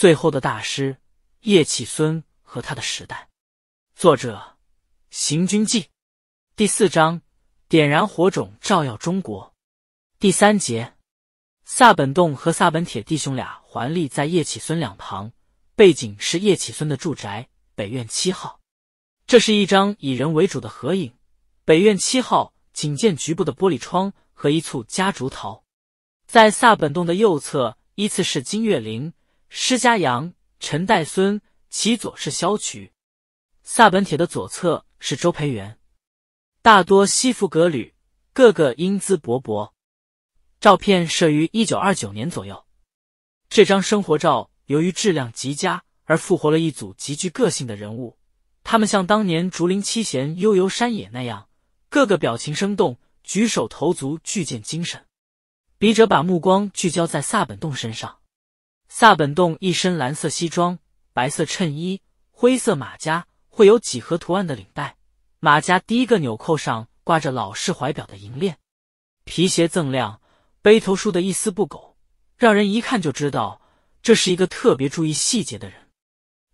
最后的大师叶启孙和他的时代，作者：行军记，第四章：点燃火种，照耀中国。第三节：萨本栋和萨本铁弟兄俩环立在叶启孙两旁，背景是叶启孙的住宅北院七号。这是一张以人为主的合影。北院七号仅见局部的玻璃窗和一簇夹竹桃。在萨本栋的右侧，依次是金岳霖。施家阳、陈代孙，其左是萧渠，萨本铁的左侧是周培源，大多西服革履，个个英姿勃勃。照片摄于一九二九年左右，这张生活照由于质量极佳而复活了一组极具个性的人物，他们像当年竹林七贤悠游山野那样，个个表情生动，举手投足具见精神。笔者把目光聚焦在萨本栋身上。萨本栋一身蓝色西装、白色衬衣、灰色马甲，会有几何图案的领带。马甲第一个纽扣上挂着老式怀表的银链，皮鞋锃亮，背头梳的一丝不苟，让人一看就知道这是一个特别注意细节的人。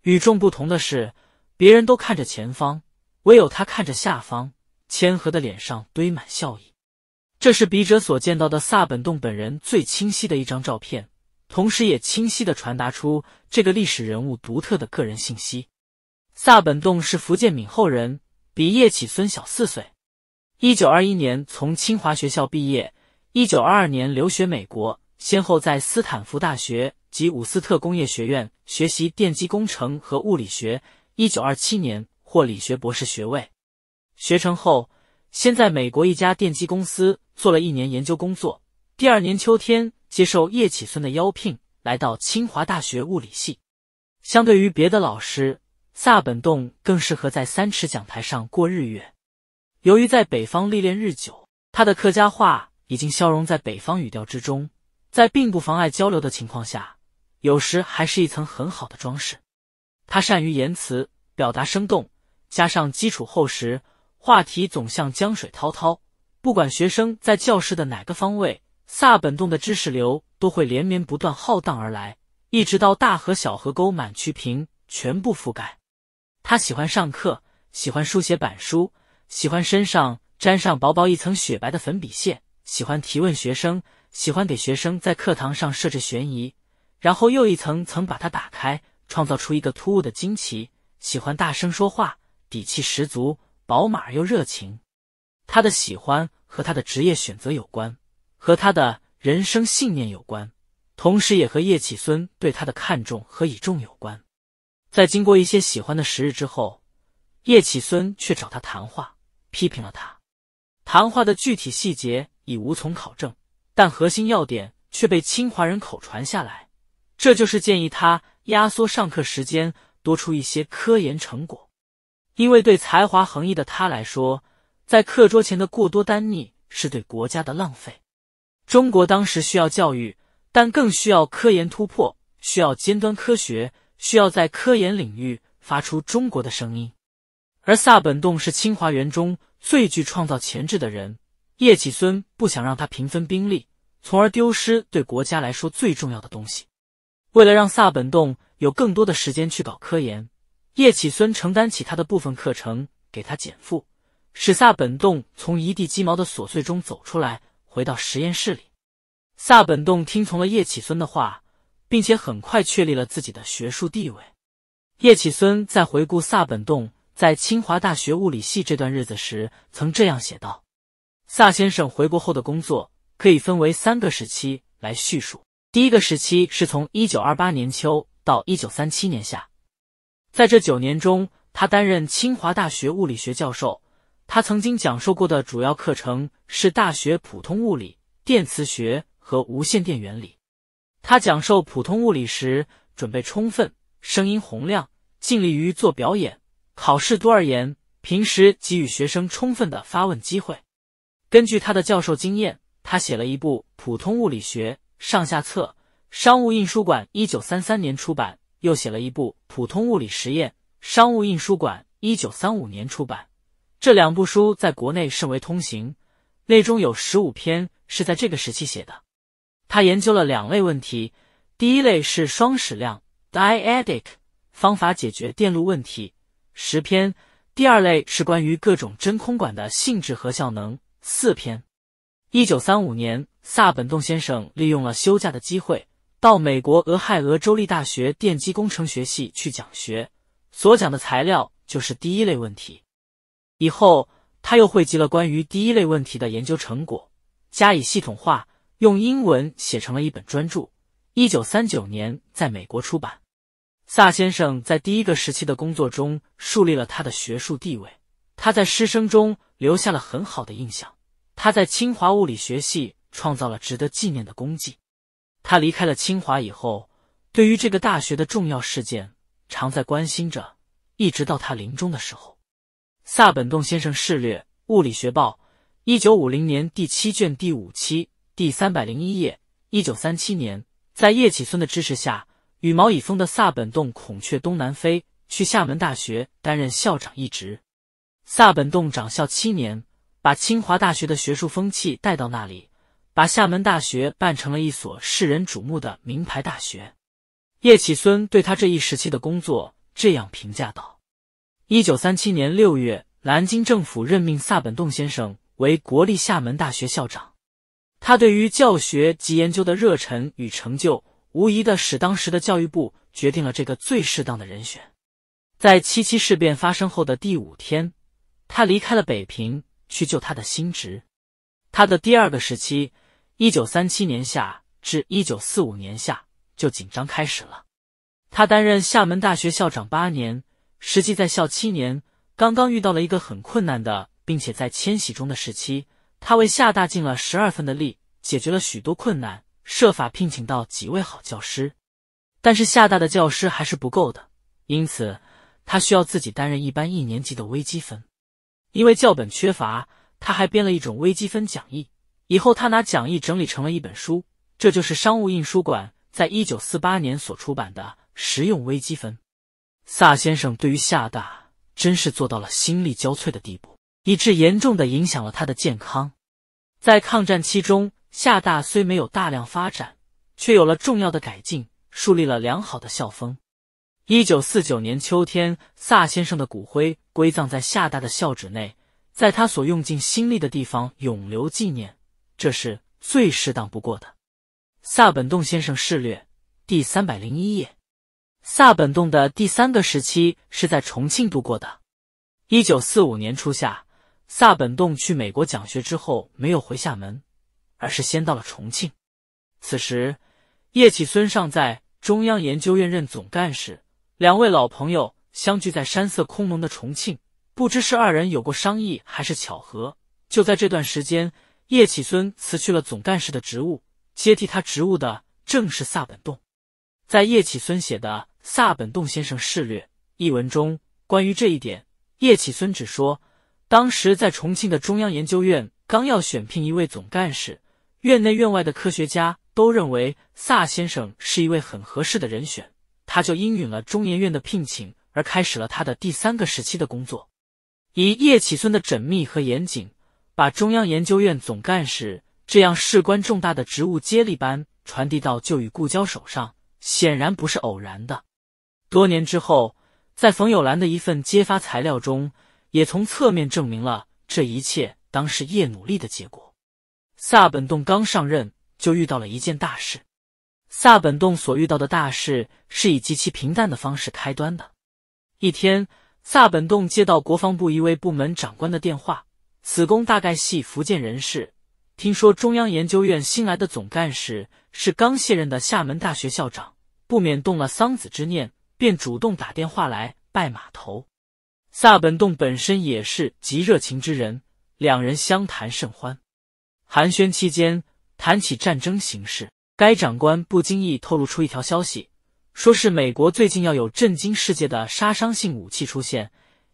与众不同的是，别人都看着前方，唯有他看着下方。谦和的脸上堆满笑意。这是笔者所见到的萨本栋本人最清晰的一张照片。同时，也清晰的传达出这个历史人物独特的个人信息。萨本栋是福建闽侯人，比叶启孙小四岁。一九二一年从清华学校毕业，一九二二年留学美国，先后在斯坦福大学及伍斯特工业学院学习电机工程和物理学。一九二七年获理学博士学位。学成后，先在美国一家电机公司做了一年研究工作，第二年秋天。接受叶启孙的邀聘，来到清华大学物理系。相对于别的老师，萨本栋更适合在三尺讲台上过日月。由于在北方历练日久，他的客家话已经消融在北方语调之中，在并不妨碍交流的情况下，有时还是一层很好的装饰。他善于言辞，表达生动，加上基础厚实，话题总像江水滔滔，不管学生在教室的哪个方位。萨本栋的知识流都会连绵不断、浩荡而来，一直到大河、小河沟满渠平，全部覆盖。他喜欢上课，喜欢书写板书，喜欢身上沾上薄薄一层雪白的粉笔屑，喜欢提问学生，喜欢给学生在课堂上设置悬疑，然后又一层层把它打开，创造出一个突兀的惊奇。喜欢大声说话，底气十足，饱满又热情。他的喜欢和他的职业选择有关。和他的人生信念有关，同时也和叶启孙对他的看重和倚重有关。在经过一些喜欢的时日之后，叶启孙却找他谈话，批评了他。谈话的具体细节已无从考证，但核心要点却被清华人口传下来，这就是建议他压缩上课时间，多出一些科研成果。因为对才华横溢的他来说，在课桌前的过多耽溺是对国家的浪费。中国当时需要教育，但更需要科研突破，需要尖端科学，需要在科研领域发出中国的声音。而萨本栋是清华园中最具创造潜质的人，叶企孙不想让他平分兵力，从而丢失对国家来说最重要的东西。为了让萨本栋有更多的时间去搞科研，叶企孙承担起他的部分课程，给他减负，使萨本栋从一地鸡毛的琐碎中走出来。回到实验室里，萨本栋听从了叶企孙的话，并且很快确立了自己的学术地位。叶企孙在回顾萨本栋在清华大学物理系这段日子时，曾这样写道：“萨先生回国后的工作可以分为三个时期来叙述。第一个时期是从一九二八年秋到一九三七年夏，在这九年中，他担任清华大学物理学教授。”他曾经讲授过的主要课程是大学普通物理、电磁学和无线电原理。他讲授普通物理时准备充分，声音洪亮，尽力于做表演。考试多而言，平时给予学生充分的发问机会。根据他的教授经验，他写了一部《普通物理学》上下册，商务印书馆一九三三年出版；又写了一部《普通物理实验》，商务印书馆一九三五年出版。这两部书在国内甚为通行，内中有十五篇是在这个时期写的。他研究了两类问题，第一类是双矢量 （diadic） 方法解决电路问题，十篇；第二类是关于各种真空管的性质和效能，四篇。一九三五年，萨本栋先生利用了休假的机会，到美国俄亥俄州立大学电机工程学系去讲学，所讲的材料就是第一类问题。以后，他又汇集了关于第一类问题的研究成果，加以系统化，用英文写成了一本专著。一九三九年在美国出版。萨先生在第一个时期的工作中树立了他的学术地位，他在师生中留下了很好的印象。他在清华物理学系创造了值得纪念的功绩。他离开了清华以后，对于这个大学的重要事件，常在关心着，一直到他临终的时候。萨本栋先生试略《物理学报》，一九五零年第七卷第五期，第三百零一页。一九三七年，在叶启孙的支持下，羽毛以丰的萨本栋《孔雀东南飞》去厦门大学担任校长一职。萨本栋掌校七年，把清华大学的学术风气带到那里，把厦门大学办成了一所世人瞩目的名牌大学。叶启孙对他这一时期的工作这样评价道。一九三七年六月，南京政府任命萨本栋先生为国立厦门大学校长。他对于教学及研究的热忱与成就，无疑的使当时的教育部决定了这个最适当的人选。在七七事变发生后的第五天，他离开了北平去就他的新职。他的第二个时期，一九三七年夏至一九四五年夏，就紧张开始了。他担任厦门大学校长八年。实际在校七年，刚刚遇到了一个很困难的，并且在迁徙中的时期。他为厦大尽了十二分的力，解决了许多困难，设法聘请到几位好教师。但是厦大的教师还是不够的，因此他需要自己担任一班一年级的微积分。因为教本缺乏，他还编了一种微积分讲义。以后他拿讲义整理成了一本书，这就是商务印书馆在一九四八年所出版的《实用微积分》。萨先生对于厦大真是做到了心力交瘁的地步，以致严重的影响了他的健康。在抗战期中，厦大虽没有大量发展，却有了重要的改进，树立了良好的校风。一九四九年秋天，萨先生的骨灰归葬在厦大的校址内，在他所用尽心力的地方永留纪念，这是最适当不过的。萨本栋先生试略第三百零一页。萨本栋的第三个时期是在重庆度过的。一九四五年初夏，萨本栋去美国讲学之后，没有回厦门，而是先到了重庆。此时，叶企孙尚在中央研究院任总干事，两位老朋友相聚在山色空蒙的重庆，不知是二人有过商议，还是巧合。就在这段时间，叶企孙辞去了总干事的职务，接替他职务的正是萨本栋。在叶企孙写的。萨本栋先生试略一文中关于这一点，叶启孙只说，当时在重庆的中央研究院刚要选聘一位总干事，院内院外的科学家都认为萨先生是一位很合适的人选，他就应允了中研院的聘请，而开始了他的第三个时期的工作。以叶启孙的缜密和严谨，把中央研究院总干事这样事关重大的职务接力般传递到旧与故交手上，显然不是偶然的。多年之后，在冯友兰的一份揭发材料中，也从侧面证明了这一切当是叶努力的结果。萨本栋刚上任就遇到了一件大事。萨本栋所遇到的大事是以极其平淡的方式开端的。一天，萨本栋接到国防部一位部门长官的电话，此公大概系福建人士，听说中央研究院新来的总干事是刚卸任的厦门大学校长，不免动了桑梓之念。便主动打电话来拜码头。萨本栋本身也是极热情之人，两人相谈甚欢。寒暄期间，谈起战争形势，该长官不经意透露出一条消息，说是美国最近要有震惊世界的杀伤性武器出现，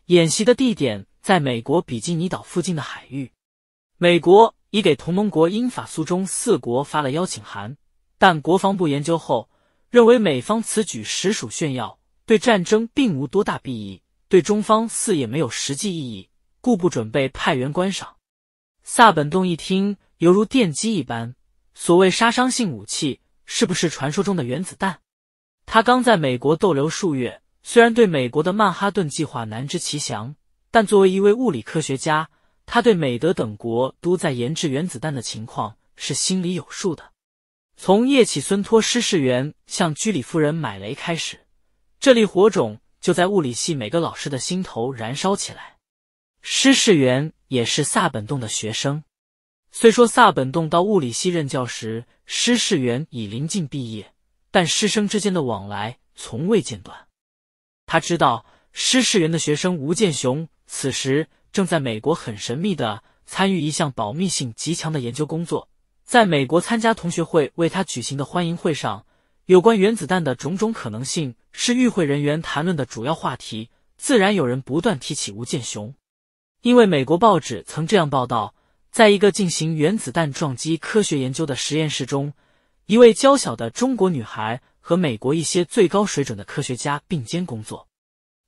演习的地点在美国比基尼岛附近的海域。美国已给同盟国英法苏中四国发了邀请函，但国防部研究后。认为美方此举实属炫耀，对战争并无多大裨益，对中方似也没有实际意义，故不准备派员观赏。萨本栋一听，犹如电击一般。所谓杀伤性武器，是不是传说中的原子弹？他刚在美国逗留数月，虽然对美国的曼哈顿计划难知其详，但作为一位物理科学家，他对美、德等国都在研制原子弹的情况是心里有数的。从叶启孙托施世元向居里夫人买雷开始，这粒火种就在物理系每个老师的心头燃烧起来。施世元也是萨本栋的学生，虽说萨本栋到物理系任教时，施世元已临近毕业，但师生之间的往来从未间断。他知道施世元的学生吴健雄此时正在美国，很神秘的参与一项保密性极强的研究工作。在美国参加同学会为他举行的欢迎会上，有关原子弹的种种可能性是与会人员谈论的主要话题。自然有人不断提起吴建雄，因为美国报纸曾这样报道：在一个进行原子弹撞击科学研究的实验室中，一位娇小的中国女孩和美国一些最高水准的科学家并肩工作。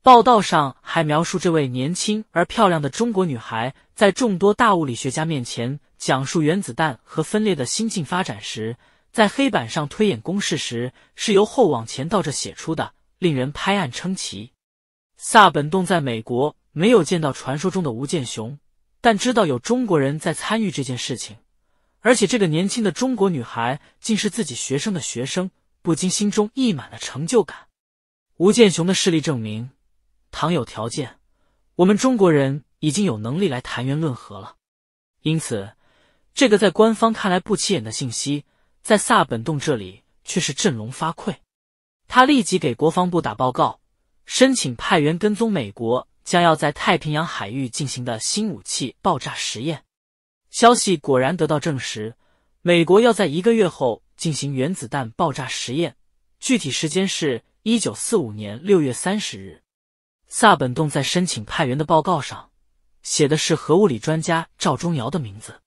报道上还描述这位年轻而漂亮的中国女孩在众多大物理学家面前。讲述原子弹和分裂的新进发展时，在黑板上推演公式时，是由后往前倒着写出的，令人拍案称奇。萨本栋在美国没有见到传说中的吴建雄，但知道有中国人在参与这件事情，而且这个年轻的中国女孩竟是自己学生的学生，不禁心中溢满了成就感。吴建雄的事例证明，倘有条件，我们中国人已经有能力来谈元论和了。因此。这个在官方看来不起眼的信息，在萨本栋这里却是振聋发聩。他立即给国防部打报告，申请派员跟踪美国将要在太平洋海域进行的新武器爆炸实验。消息果然得到证实，美国要在一个月后进行原子弹爆炸实验，具体时间是一九四五年六月三十日。萨本栋在申请派员的报告上，写的是核物理专家赵忠尧的名字。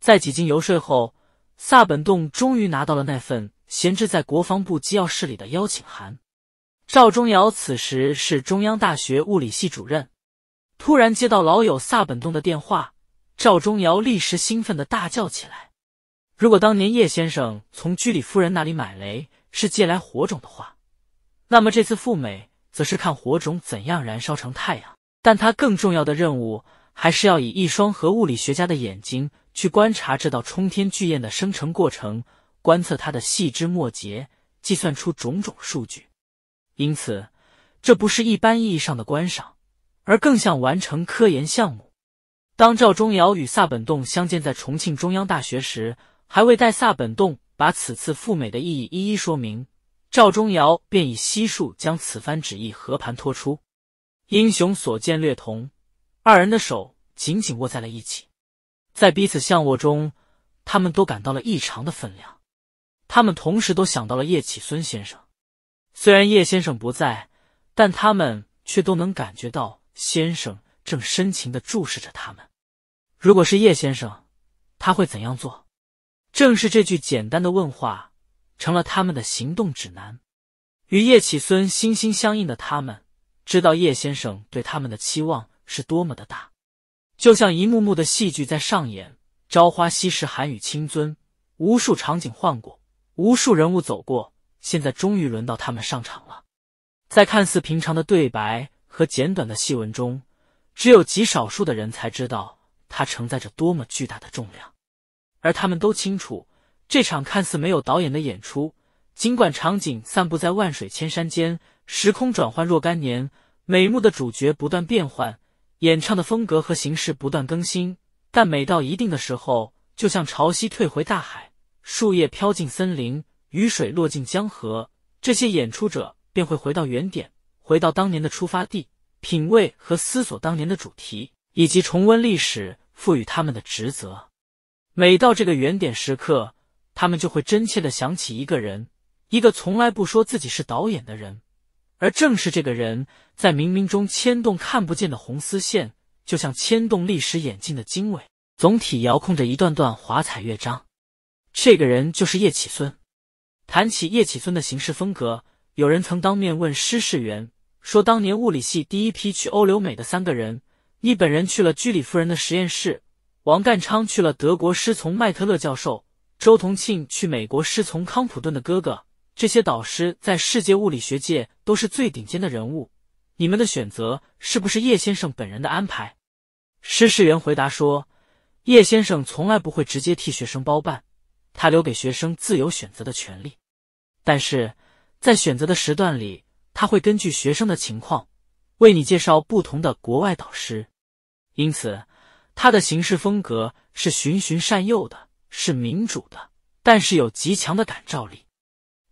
在几经游说后，萨本栋终于拿到了那份闲置在国防部机要室里的邀请函。赵忠尧此时是中央大学物理系主任，突然接到老友萨本栋的电话，赵忠尧立时兴奋的大叫起来：“如果当年叶先生从居里夫人那里买雷是借来火种的话，那么这次赴美则是看火种怎样燃烧成太阳。但他更重要的任务，还是要以一双核物理学家的眼睛。”去观察这道冲天巨焰的生成过程，观测它的细枝末节，计算出种种数据。因此，这不是一般意义上的观赏，而更像完成科研项目。当赵忠尧与萨本栋相见在重庆中央大学时，还未待萨本栋把此次赴美的意义一一说明，赵忠尧便以悉数将此番旨意和盘托出。英雄所见略同，二人的手紧紧握在了一起。在彼此相握中，他们都感到了异常的分量。他们同时都想到了叶启孙先生。虽然叶先生不在，但他们却都能感觉到先生正深情的注视着他们。如果是叶先生，他会怎样做？正是这句简单的问话，成了他们的行动指南。与叶启孙心心相印的他们，知道叶先生对他们的期望是多么的大。就像一幕幕的戏剧在上演，朝花夕拾，寒雨清尊，无数场景换过，无数人物走过，现在终于轮到他们上场了。在看似平常的对白和简短的戏文中，只有极少数的人才知道它承载着多么巨大的重量，而他们都清楚，这场看似没有导演的演出，尽管场景散布在万水千山间，时空转换若干年，每幕的主角不断变换。演唱的风格和形式不断更新，但每到一定的时候，就像潮汐退回大海，树叶飘进森林，雨水落进江河，这些演出者便会回到原点，回到当年的出发地，品味和思索当年的主题，以及重温历史赋予他们的职责。每到这个原点时刻，他们就会真切的想起一个人，一个从来不说自己是导演的人。而正是这个人，在冥冥中牵动看不见的红丝线，就像牵动历史眼镜的经纬，总体遥控着一段段华彩乐章。这个人就是叶启孙。谈起叶启孙的行事风格，有人曾当面问施世元，说当年物理系第一批去欧留美的三个人，一本人去了居里夫人的实验室，王淦昌去了德国师从麦特勒教授，周同庆去美国师从康普顿的哥哥。这些导师在世界物理学界都是最顶尖的人物。你们的选择是不是叶先生本人的安排？施世元回答说：“叶先生从来不会直接替学生包办，他留给学生自由选择的权利。但是在选择的时段里，他会根据学生的情况，为你介绍不同的国外导师。因此，他的行事风格是循循善诱的，是民主的，但是有极强的感召力。”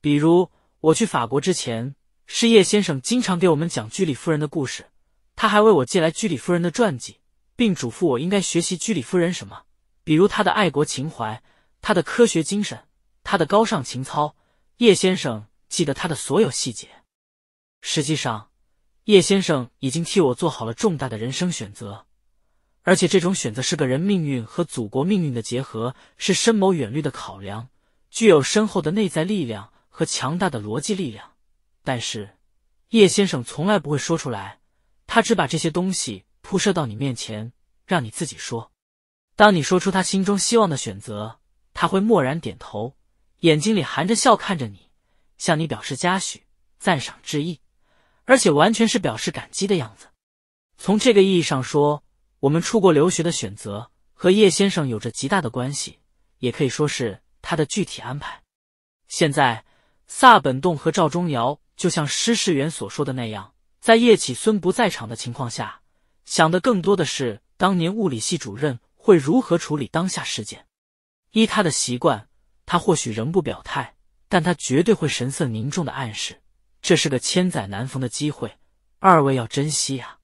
比如，我去法国之前，是叶先生经常给我们讲居里夫人的故事。他还为我借来居里夫人的传记，并嘱咐我应该学习居里夫人什么，比如她的爱国情怀、她的科学精神、她的高尚情操。叶先生记得他的所有细节。实际上，叶先生已经替我做好了重大的人生选择，而且这种选择是个人命运和祖国命运的结合，是深谋远虑的考量，具有深厚的内在力量。和强大的逻辑力量，但是叶先生从来不会说出来，他只把这些东西铺设到你面前，让你自己说。当你说出他心中希望的选择，他会默然点头，眼睛里含着笑看着你，向你表示嘉许、赞赏、致意，而且完全是表示感激的样子。从这个意义上说，我们出国留学的选择和叶先生有着极大的关系，也可以说是他的具体安排。现在。萨本栋和赵忠尧就像施世元所说的那样，在叶启孙不在场的情况下，想的更多的是当年物理系主任会如何处理当下事件。依他的习惯，他或许仍不表态，但他绝对会神色凝重的暗示，这是个千载难逢的机会，二位要珍惜呀。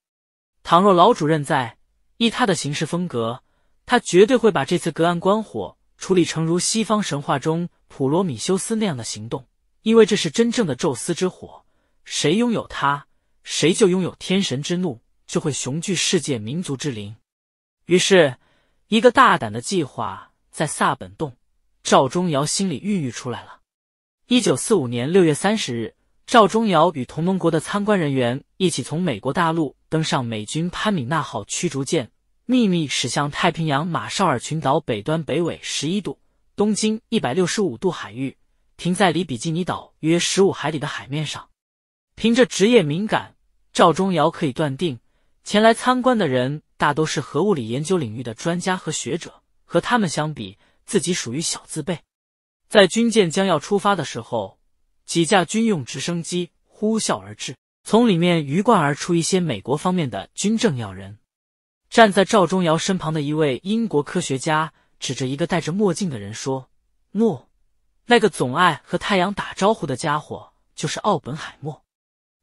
倘若老主任在，依他的行事风格，他绝对会把这次隔岸观火处理成如西方神话中普罗米修斯那样的行动。因为这是真正的宙斯之火，谁拥有它，谁就拥有天神之怒，就会雄踞世界民族之林。于是，一个大胆的计划在萨本洞赵忠尧心里孕育出来了。一九四五年六月三十日，赵忠尧与同盟国的参观人员一起从美国大陆登上美军潘敏纳号驱逐舰，秘密驶向太平洋马绍尔群岛北端北纬十一度、东经一百六十五度海域。停在离比基尼岛约十五海里的海面上，凭着职业敏感，赵忠尧可以断定，前来参观的人大都是核物理研究领域的专家和学者。和他们相比，自己属于小字辈。在军舰将要出发的时候，几架军用直升机呼啸而至，从里面鱼贯而出一些美国方面的军政要人。站在赵忠尧身旁的一位英国科学家指着一个戴着墨镜的人说：“诺。”那个总爱和太阳打招呼的家伙就是奥本海默。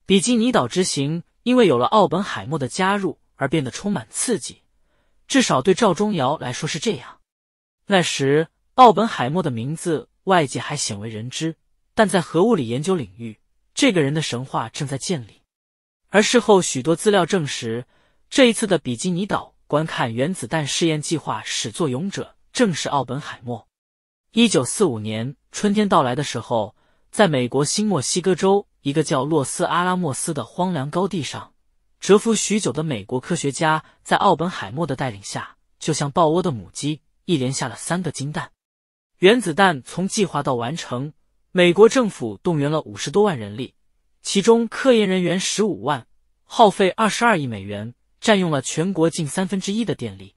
比基尼岛之行因为有了奥本海默的加入而变得充满刺激，至少对赵忠尧来说是这样。那时，奥本海默的名字外界还鲜为人知，但在核物理研究领域，这个人的神话正在建立。而事后许多资料证实，这一次的比基尼岛观看原子弹试验计划始作俑者正是奥本海默。一九四五年。春天到来的时候，在美国新墨西哥州一个叫洛斯阿拉莫斯的荒凉高地上，蛰伏许久的美国科学家在奥本海默的带领下，就像抱窝的母鸡，一连下了三个金蛋。原子弹从计划到完成，美国政府动员了五十多万人力，其中科研人员十五万，耗费二十二亿美元，占用了全国近三分之一的电力。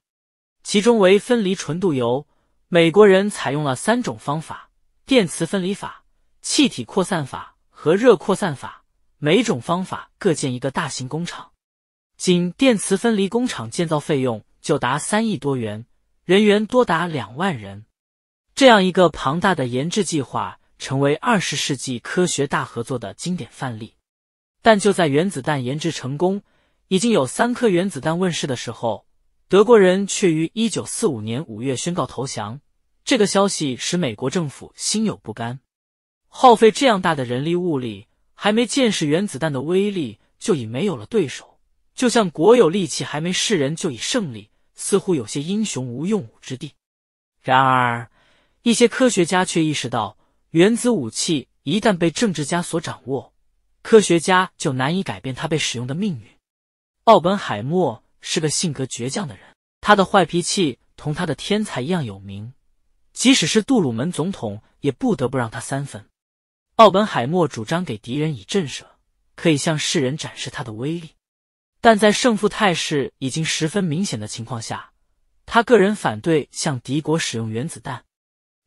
其中为分离纯度铀，美国人采用了三种方法。电磁分离法、气体扩散法和热扩散法，每种方法各建一个大型工厂。仅电磁分离工厂建造费用就达三亿多元，人员多达两万人。这样一个庞大的研制计划，成为二十世纪科学大合作的经典范例。但就在原子弹研制成功，已经有三颗原子弹问世的时候，德国人却于一九四五年五月宣告投降。这个消息使美国政府心有不甘，耗费这样大的人力物力，还没见识原子弹的威力，就已没有了对手。就像国有力气还没试人就已胜利，似乎有些英雄无用武之地。然而，一些科学家却意识到，原子武器一旦被政治家所掌握，科学家就难以改变它被使用的命运。奥本海默是个性格倔强的人，他的坏脾气同他的天才一样有名。即使是杜鲁门总统也不得不让他三分。奥本海默主张给敌人以震慑，可以向世人展示他的威力。但在胜负态势已经十分明显的情况下，他个人反对向敌国使用原子弹，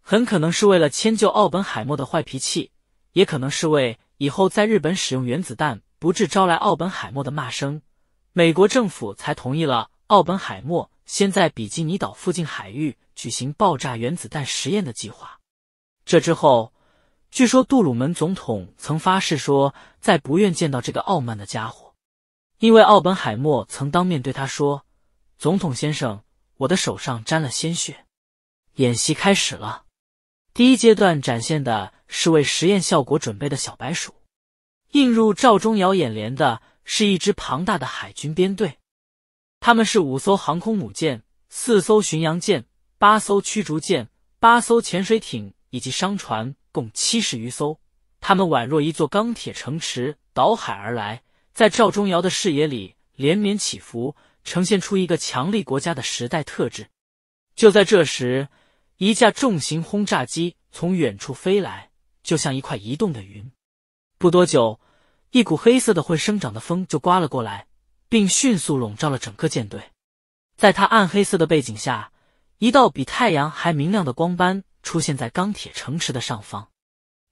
很可能是为了迁就奥本海默的坏脾气，也可能是为以后在日本使用原子弹不致招来奥本海默的骂声，美国政府才同意了奥本海默。先在比基尼岛附近海域举行爆炸原子弹实验的计划。这之后，据说杜鲁门总统曾发誓说再不愿见到这个傲慢的家伙，因为奥本海默曾当面对他说：“总统先生，我的手上沾了鲜血。”演习开始了，第一阶段展现的是为实验效果准备的小白鼠。映入赵忠尧眼帘的是一支庞大的海军编队。他们是五艘航空母舰、四艘巡洋舰、八艘驱逐舰、八艘潜水艇以及商船，共七十余艘。他们宛若一座钢铁城池，倒海而来，在赵忠尧的视野里连绵起伏，呈现出一个强力国家的时代特质。就在这时，一架重型轰炸机从远处飞来，就像一块移动的云。不多久，一股黑色的会生长的风就刮了过来。并迅速笼罩了整个舰队。在它暗黑色的背景下，一道比太阳还明亮的光斑出现在钢铁城池的上方。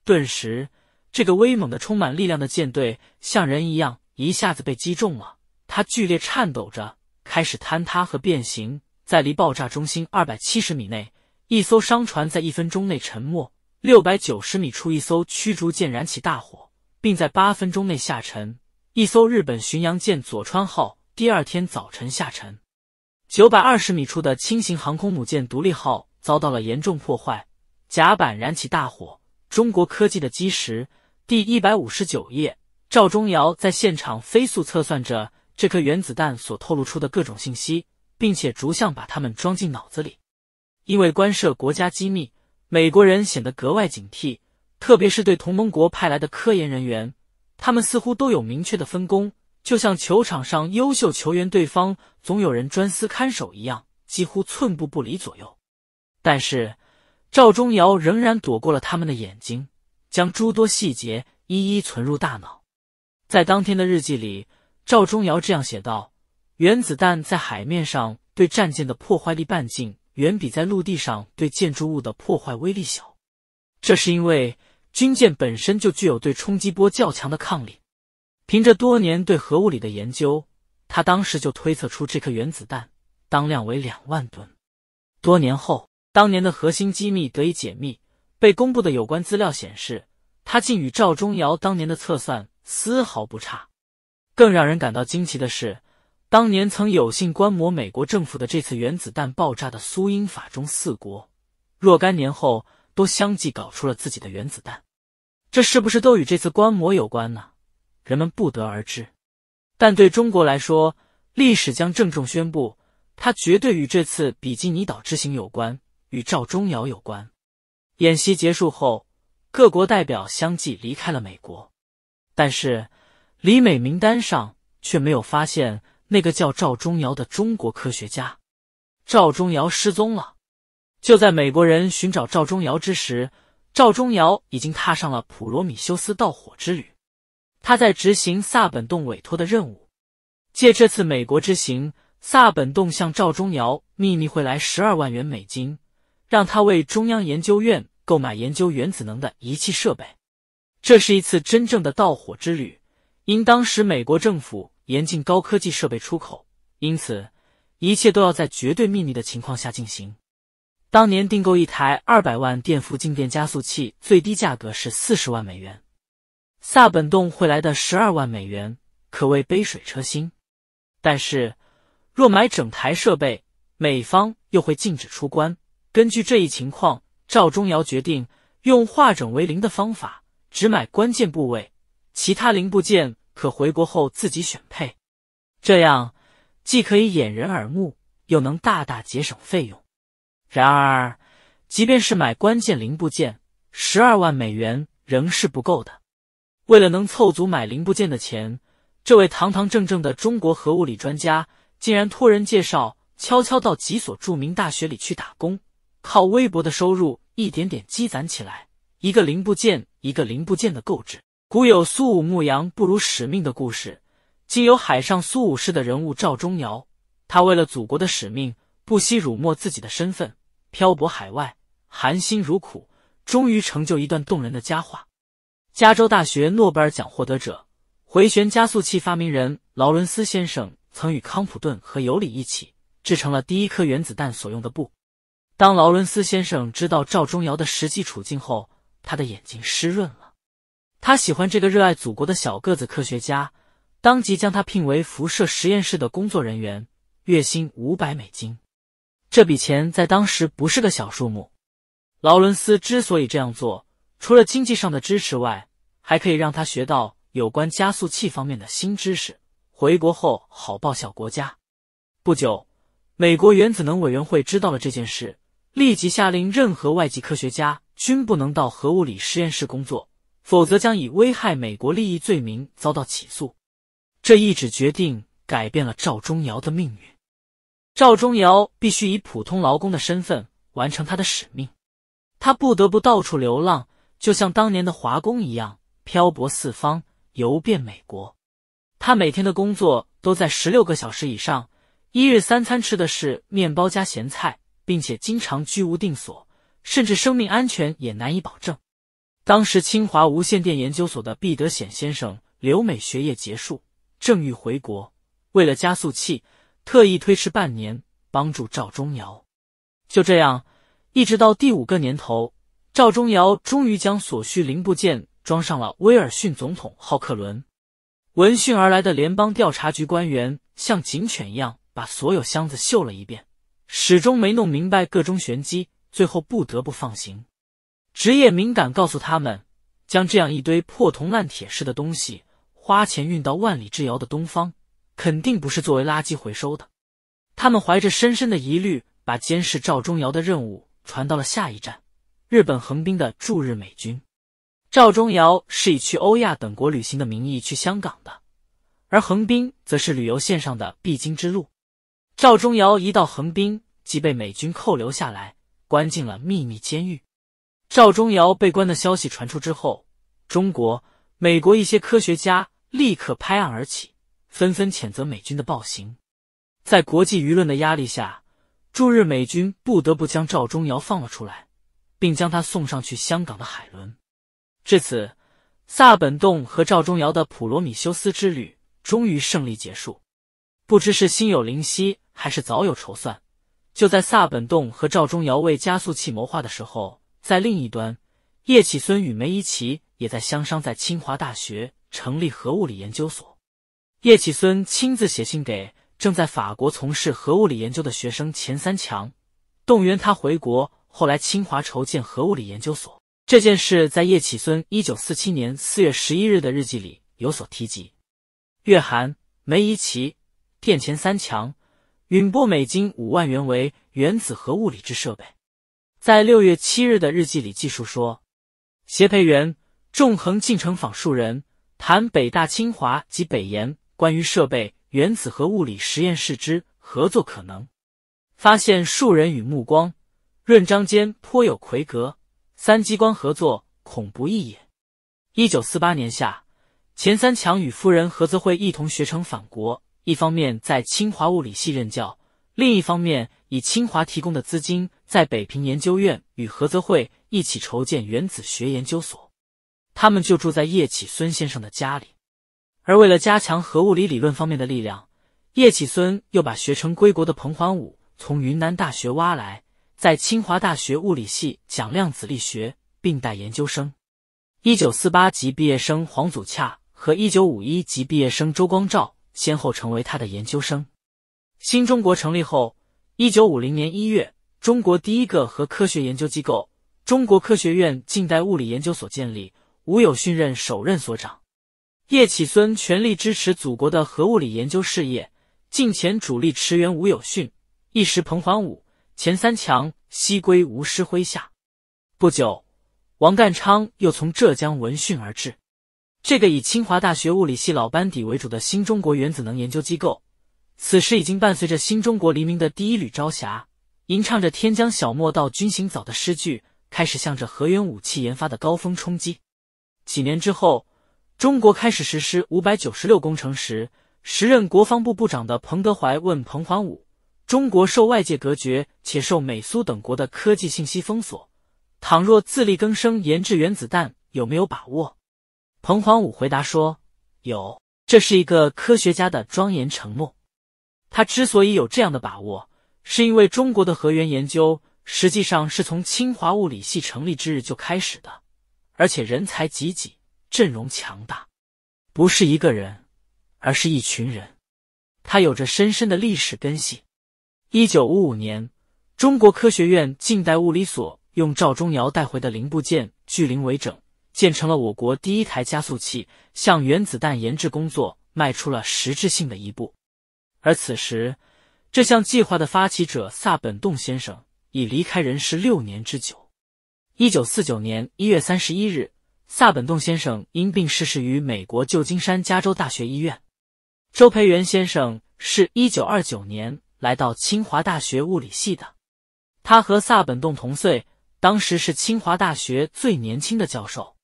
顿时，这个威猛的、充满力量的舰队像人一样一下子被击中了。它剧烈颤抖着，开始坍塌和变形。在离爆炸中心二百七十米内，一艘商船在一分钟内沉没；六百九十米处，一艘驱逐舰燃起大火，并在八分钟内下沉。一艘日本巡洋舰“佐川号”第二天早晨下沉，九百二十米处的轻型航空母舰“独立号”遭到了严重破坏，甲板燃起大火。中国科技的基石第一百五十九页，赵忠尧在现场飞速测算着这颗原子弹所透露出的各种信息，并且逐项把它们装进脑子里。因为关涉国家机密，美国人显得格外警惕，特别是对同盟国派来的科研人员。他们似乎都有明确的分工，就像球场上优秀球员，对方总有人专司看守一样，几乎寸步不离左右。但是赵忠尧仍然躲过了他们的眼睛，将诸多细节一一存入大脑。在当天的日记里，赵忠尧这样写道：“原子弹在海面上对战舰的破坏力半径，远比在陆地上对建筑物的破坏威力小，这是因为。”军舰本身就具有对冲击波较强的抗力。凭着多年对核物理的研究，他当时就推测出这颗原子弹当量为两万吨。多年后，当年的核心机密得以解密，被公布的有关资料显示，他竟与赵忠尧当年的测算丝毫不差。更让人感到惊奇的是，当年曾有幸观摩美国政府的这次原子弹爆炸的苏、英、法、中四国，若干年后都相继搞出了自己的原子弹。这是不是都与这次观摩有关呢？人们不得而知。但对中国来说，历史将郑重宣布，它绝对与这次比基尼岛之行有关，与赵忠尧有关。演习结束后，各国代表相继离开了美国，但是李美名单上却没有发现那个叫赵忠尧的中国科学家。赵忠尧失踪了。就在美国人寻找赵忠尧之时。赵忠尧已经踏上了普罗米修斯盗火之旅，他在执行萨本栋委托的任务。借这次美国之行，萨本栋向赵忠尧秘密汇来十二万元美金，让他为中央研究院购买研究原子能的仪器设备。这是一次真正的盗火之旅，因当时美国政府严禁高科技设备出口，因此一切都要在绝对秘密的情况下进行。当年订购一台二百万电负静电加速器，最低价格是四十万美元。萨本栋汇来的十二万美元可谓杯水车薪。但是，若买整台设备，美方又会禁止出关。根据这一情况，赵忠尧决定用化整为零的方法，只买关键部位，其他零部件可回国后自己选配。这样既可以掩人耳目，又能大大节省费用。然而，即便是买关键零部件，十二万美元仍是不够的。为了能凑足买零部件的钱，这位堂堂正正的中国核物理专家，竟然托人介绍，悄悄到几所著名大学里去打工，靠微薄的收入一点点积攒起来，一个零部件一个零部件的购置。古有苏武牧羊不辱使命的故事，今有海上苏武式的人物赵忠尧，他为了祖国的使命，不惜辱没自己的身份。漂泊海外，含辛茹苦，终于成就一段动人的佳话。加州大学诺贝尔奖获得者、回旋加速器发明人劳伦斯先生曾与康普顿和尤里一起制成了第一颗原子弹所用的布。当劳伦斯先生知道赵忠尧的实际处境后，他的眼睛湿润了。他喜欢这个热爱祖国的小个子科学家，当即将他聘为辐射实验室的工作人员，月薪五百美金。这笔钱在当时不是个小数目。劳伦斯之所以这样做，除了经济上的支持外，还可以让他学到有关加速器方面的新知识，回国后好报效国家。不久，美国原子能委员会知道了这件事，立即下令，任何外籍科学家均不能到核物理实验室工作，否则将以危害美国利益罪名遭到起诉。这一纸决定改变了赵忠尧的命运。赵忠尧必须以普通劳工的身份完成他的使命，他不得不到处流浪，就像当年的华工一样漂泊四方，游遍美国。他每天的工作都在十六个小时以上，一日三餐吃的是面包加咸菜，并且经常居无定所，甚至生命安全也难以保证。当时清华无线电研究所的毕德显先生留美学业结束，正欲回国，为了加速器。特意推迟半年，帮助赵忠尧。就这样，一直到第五个年头，赵忠尧终于将所需零部件装上了“威尔逊总统”号客轮。闻讯而来的联邦调查局官员像警犬一样把所有箱子嗅了一遍，始终没弄明白个中玄机，最后不得不放行。职业敏感告诉他们，将这样一堆破铜烂铁似的东西花钱运到万里之遥的东方。肯定不是作为垃圾回收的，他们怀着深深的疑虑，把监视赵忠尧的任务传到了下一站——日本横滨的驻日美军。赵忠尧是以去欧亚等国旅行的名义去香港的，而横滨则是旅游线上的必经之路。赵忠尧一到横滨，即被美军扣留下来，关进了秘密监狱。赵忠尧被关的消息传出之后，中国、美国一些科学家立刻拍案而起。纷纷谴责美军的暴行，在国际舆论的压力下，驻日美军不得不将赵忠尧放了出来，并将他送上去香港的海伦。至此，萨本栋和赵忠尧的普罗米修斯之旅终于胜利结束。不知是心有灵犀，还是早有筹算，就在萨本栋和赵忠尧为加速器谋划的时候，在另一端，叶企孙与梅贻琦也在相商，在清华大学成立核物理研究所。叶启孙亲自写信给正在法国从事核物理研究的学生钱三强，动员他回国，后来清华筹建核物理研究所。这件事在叶启孙一九四七年四月十一日的日记里有所提及。月涵、梅贻琦、电钱三强，允拨美金五万元为原子核物理之设备。在六月七日的日记里记述说，协培员纵横进城访数人，谈北大、清华及北研。关于设备原子核物理实验室之合作可能，发现数人与目光润章间颇有魁格三机关合作恐不易也。一九四八年夏，钱三强与夫人何泽慧一同学成返国，一方面在清华物理系任教，另一方面以清华提供的资金在北平研究院与何泽慧一起筹建原子学研究所。他们就住在叶启孙先生的家里。而为了加强核物理理论方面的力量，叶企孙又把学成归国的彭桓武从云南大学挖来，在清华大学物理系讲量子力学并带研究生。一九四八级毕业生黄祖洽和一九五一级毕业生周光召先后成为他的研究生。新中国成立后，一九五零年一月，中国第一个核科学研究机构——中国科学院近代物理研究所建立，吴有训任首任所长。叶企孙全力支持祖国的核物理研究事业，近前主力驰援吴有训，一时彭桓武、钱三强西归吴师麾下。不久，王淦昌又从浙江闻讯而至。这个以清华大学物理系老班底为主的新中国原子能研究机构，此时已经伴随着新中国黎明的第一缕朝霞，吟唱着“天将小莫到君行早”的诗句，开始向着核原武器研发的高峰冲击。几年之后。中国开始实施五百九十六工程时，时任国防部部长的彭德怀问彭桓武：“中国受外界隔绝，且受美苏等国的科技信息封锁，倘若自力更生研制原子弹，有没有把握？”彭桓武回答说：“有，这是一个科学家的庄严承诺。他之所以有这样的把握，是因为中国的核原研究实际上是从清华物理系成立之日就开始的，而且人才济济。”阵容强大，不是一个人，而是一群人。他有着深深的历史根系。一九五五年，中国科学院近代物理所用赵忠尧带回的零部件聚零为整，建成了我国第一台加速器，向原子弹研制工作迈出了实质性的一步。而此时，这项计划的发起者萨本栋先生已离开人世六年之久。一九四九年一月三十一日。萨本栋先生因病逝世于美国旧金山加州大学医院。周培源先生是一九二九年来到清华大学物理系的，他和萨本栋同岁，当时是清华大学最年轻的教授。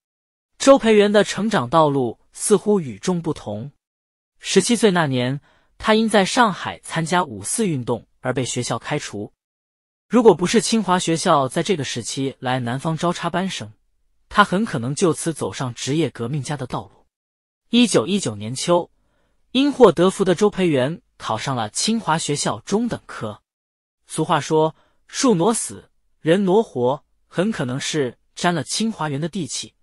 周培源的成长道路似乎与众不同。十七岁那年，他因在上海参加五四运动而被学校开除。如果不是清华学校在这个时期来南方招插班生。他很可能就此走上职业革命家的道路。一九一九年秋，因祸得福的周培源考上了清华学校中等科。俗话说，树挪死，人挪活，很可能是沾了清华园的地气。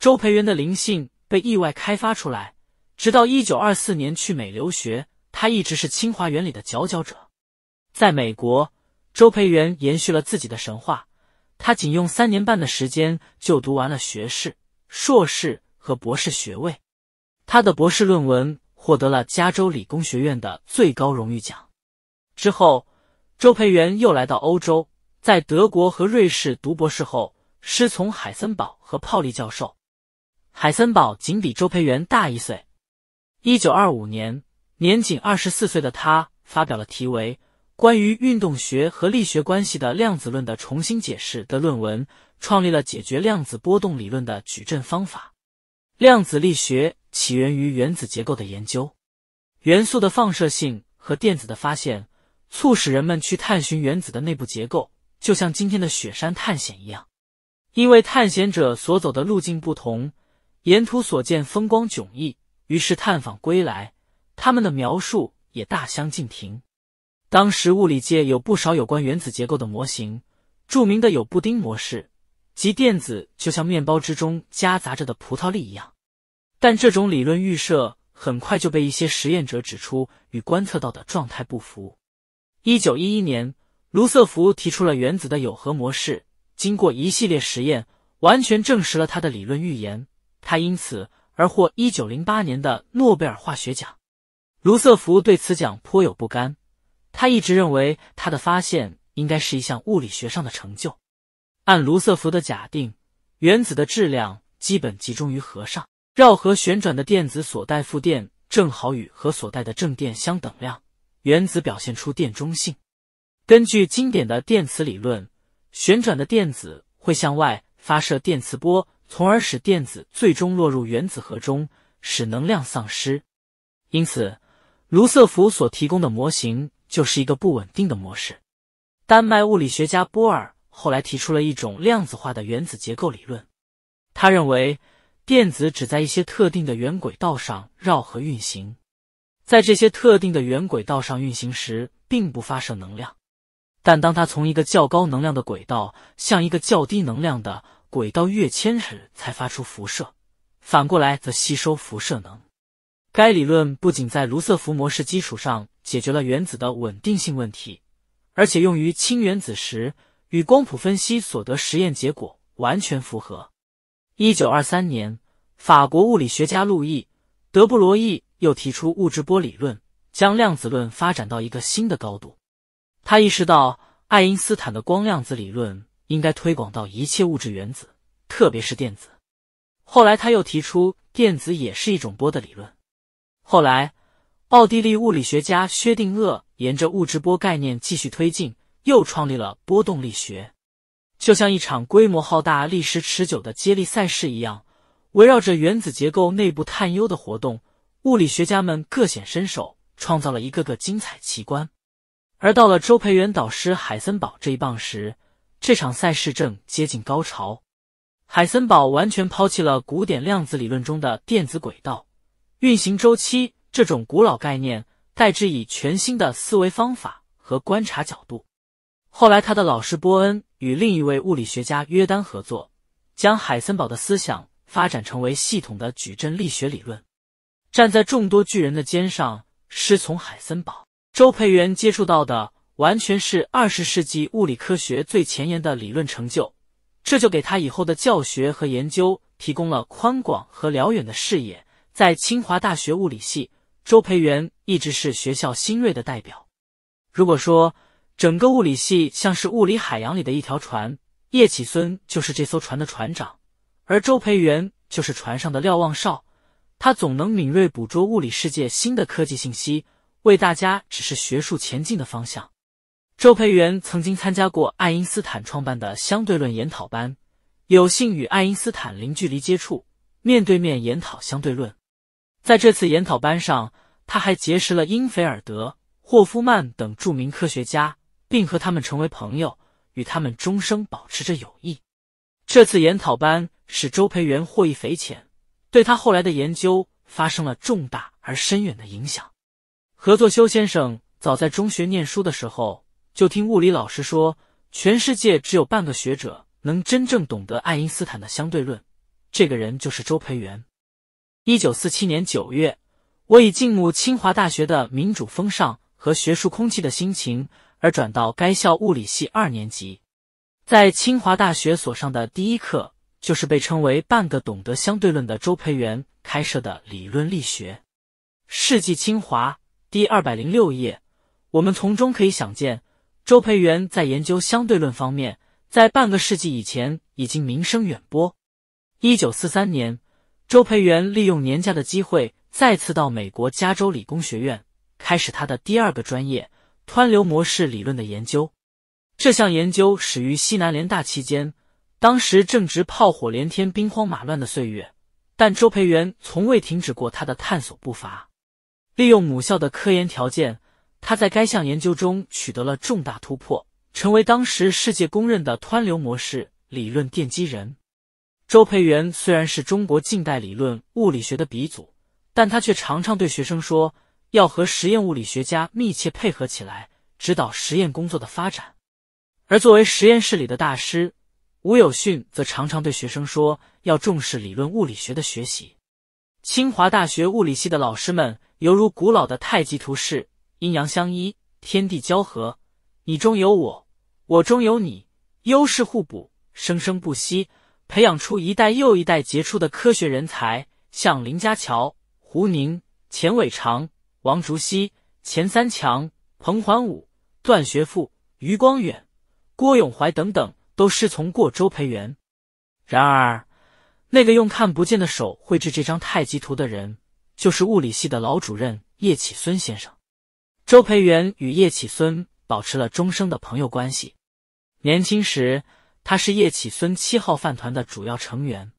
周培源的灵性被意外开发出来。直到一九二四年去美留学，他一直是清华园里的佼佼者。在美国，周培源延续了自己的神话。他仅用三年半的时间就读完了学士、硕士和博士学位，他的博士论文获得了加州理工学院的最高荣誉奖。之后，周培源又来到欧洲，在德国和瑞士读博士后，师从海森堡和泡利教授。海森堡仅比周培源大一岁。一九二五年，年仅二十四岁的他发表了题为。关于运动学和力学关系的量子论的重新解释的论文，创立了解决量子波动理论的矩阵方法。量子力学起源于原子结构的研究，元素的放射性和电子的发现，促使人们去探寻原子的内部结构，就像今天的雪山探险一样。因为探险者所走的路径不同，沿途所见风光迥异，于是探访归来，他们的描述也大相径庭。当时物理界有不少有关原子结构的模型，著名的有布丁模式，即电子就像面包之中夹杂着的葡萄粒一样。但这种理论预设很快就被一些实验者指出与观测到的状态不符。一九一一年，卢瑟福提出了原子的有核模式，经过一系列实验，完全证实了他的理论预言。他因此而获一九零八年的诺贝尔化学奖。卢瑟福对此奖颇有不甘。他一直认为，他的发现应该是一项物理学上的成就。按卢瑟福的假定，原子的质量基本集中于核上，绕核旋转的电子所带负电正好与核所带的正电相等量，原子表现出电中性。根据经典的电磁理论，旋转的电子会向外发射电磁波，从而使电子最终落入原子核中，使能量丧失。因此，卢瑟福所提供的模型。就是一个不稳定的模式。丹麦物理学家波尔后来提出了一种量子化的原子结构理论。他认为，电子只在一些特定的圆轨道上绕核运行。在这些特定的圆轨道上运行时，并不发射能量。但当它从一个较高能量的轨道向一个较低能量的轨道跃迁时，才发出辐射。反过来则吸收辐射能。该理论不仅在卢瑟福模式基础上。解决了原子的稳定性问题，而且用于氢原子时，与光谱分析所得实验结果完全符合。一九二三年，法国物理学家路易·德布罗意又提出物质波理论，将量子论发展到一个新的高度。他意识到爱因斯坦的光量子理论应该推广到一切物质原子，特别是电子。后来他又提出电子也是一种波的理论。后来。奥地利物理学家薛定谔沿着物质波概念继续推进，又创立了波动力学。就像一场规模浩大、历时持久的接力赛事一样，围绕着原子结构内部探幽的活动，物理学家们各显身手，创造了一个个精彩奇观。而到了周培源导师海森堡这一棒时，这场赛事正接近高潮。海森堡完全抛弃了古典量子理论中的电子轨道、运行周期。这种古老概念，代之以全新的思维方法和观察角度。后来，他的老师波恩与另一位物理学家约丹合作，将海森堡的思想发展成为系统的矩阵力学理论。站在众多巨人的肩上，师从海森堡，周培源接触到的完全是二十世纪物理科学最前沿的理论成就，这就给他以后的教学和研究提供了宽广和辽远的视野。在清华大学物理系。周培源一直是学校新锐的代表。如果说整个物理系像是物理海洋里的一条船，叶启孙就是这艘船的船长，而周培源就是船上的瞭望哨。他总能敏锐捕捉物理世界新的科技信息，为大家指示学术前进的方向。周培源曾经参加过爱因斯坦创办的相对论研讨班，有幸与爱因斯坦零距离接触，面对面研讨相对论。在这次研讨班上，他还结识了英菲尔德、霍夫曼等著名科学家，并和他们成为朋友，与他们终生保持着友谊。这次研讨班使周培源获益匪浅，对他后来的研究发生了重大而深远的影响。何作修先生早在中学念书的时候，就听物理老师说，全世界只有半个学者能真正懂得爱因斯坦的相对论，这个人就是周培源。一九四七年九月，我以进入清华大学的民主风尚和学术空气的心情而转到该校物理系二年级。在清华大学所上的第一课，就是被称为“半个懂得相对论”的周培源开设的理论力学。世纪清华第二百零六页，我们从中可以想见，周培源在研究相对论方面，在半个世纪以前已经名声远播。一九四三年。周培源利用年假的机会，再次到美国加州理工学院，开始他的第二个专业——湍流模式理论的研究。这项研究始于西南联大期间，当时正值炮火连天、兵荒马乱的岁月，但周培源从未停止过他的探索步伐。利用母校的科研条件，他在该项研究中取得了重大突破，成为当时世界公认的湍流模式理论奠基人。周培源虽然是中国近代理论物理学的鼻祖，但他却常常对学生说，要和实验物理学家密切配合起来，指导实验工作的发展。而作为实验室里的大师，吴有训则常常对学生说，要重视理论物理学的学习。清华大学物理系的老师们犹如古老的太极图式，阴阳相依，天地交合，你中有我，我中有你，优势互补，生生不息。培养出一代又一代杰出的科学人才，像林家桥、胡宁、钱伟长、王竹溪、钱三强、彭桓武、段学富、余光远、郭永怀等等，都师从过周培源。然而，那个用看不见的手绘制这张太极图的人，就是物理系的老主任叶企孙先生。周培源与叶企孙保持了终生的朋友关系。年轻时。他是叶启孙七号饭团的主要成员。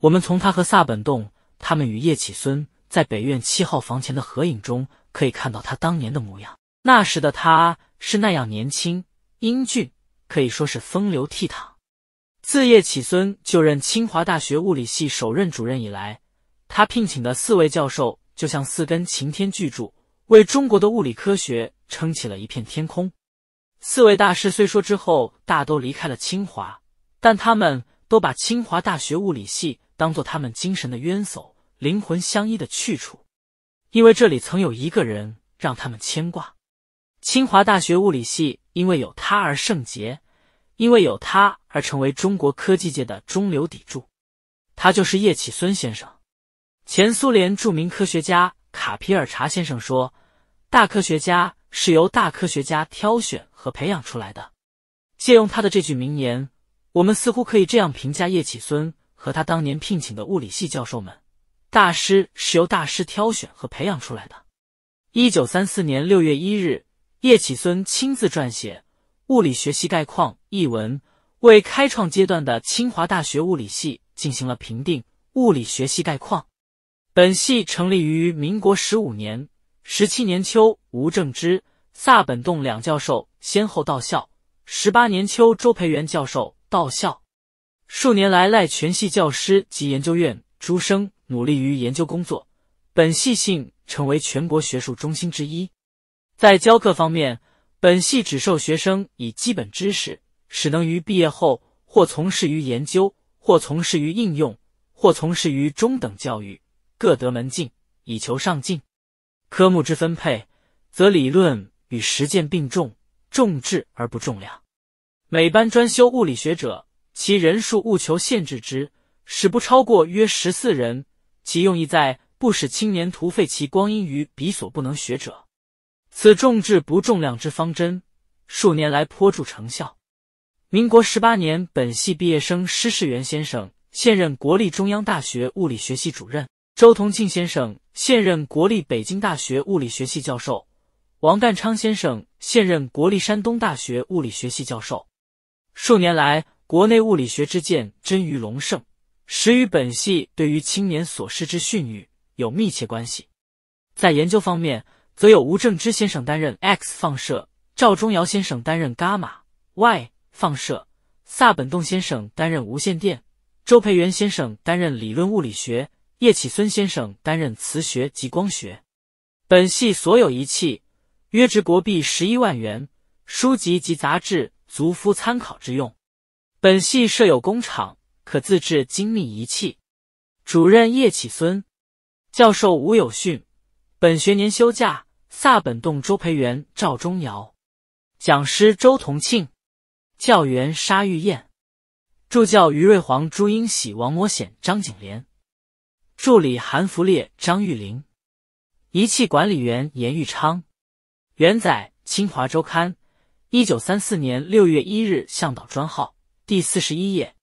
我们从他和萨本栋他们与叶启孙在北院七号房前的合影中，可以看到他当年的模样。那时的他是那样年轻、英俊，可以说是风流倜傥。自叶启孙就任清华大学物理系首任主任以来，他聘请的四位教授就像四根擎天巨柱，为中国的物理科学撑起了一片天空。四位大师虽说之后大都离开了清华，但他们都把清华大学物理系当做他们精神的渊薮、灵魂相依的去处，因为这里曾有一个人让他们牵挂。清华大学物理系因为有他而圣洁，因为有他而成为中国科技界的中流砥柱。他就是叶企孙先生。前苏联著名科学家卡皮尔查先生说：“大科学家。”是由大科学家挑选和培养出来的。借用他的这句名言，我们似乎可以这样评价叶企孙和他当年聘请的物理系教授们：大师是由大师挑选和培养出来的。一九三四年六月一日，叶企孙亲自撰写《物理学系概况》一文，为开创阶段的清华大学物理系进行了评定。物理学系概况，本系成立于民国十五年。十七年秋，吴正之、萨本栋两教授先后到校。十八年秋，周培源教授到校。数年来，赖全系教师及研究院诸生努力于研究工作，本系性成为全国学术中心之一。在教课方面，本系只授学生以基本知识，使能于毕业后或从事于研究，或从事于应用，或从事于中等教育，各得门径，以求上进。科目之分配，则理论与实践并重，重质而不重量。每班专修物理学者，其人数务求限制之，使不超过约十四人。其用意在不使青年徒费其光阴于彼所不能学者。此重质不重量之方针，数年来颇著成效。民国十八年，本系毕业生施世元先生，现任国立中央大学物理学系主任。周同庆先生现任国立北京大学物理学系教授，王淦昌先生现任国立山东大学物理学系教授。数年来，国内物理学之见臻于隆盛，实与本系对于青年所施之训育有密切关系。在研究方面，则有吴正之先生担任 X 放射，赵忠尧先生担任伽马 Y 放射，萨本栋先生担任无线电，周培源先生担任理论物理学。叶启孙先生担任磁学及光学，本系所有仪器约值国币十一万元，书籍及杂志足夫参考之用。本系设有工厂，可自制精密仪器。主任叶启孙，教授吴有训。本学年休假：萨本栋、周培源、赵忠尧，讲师周同庆，教员沙玉燕，助教于瑞煌、朱英喜、王摩显、张景莲。助理韩福烈、张玉林，仪器管理员严玉昌，原载《清华周刊》一九三四年六月一日向导专号第四十一页。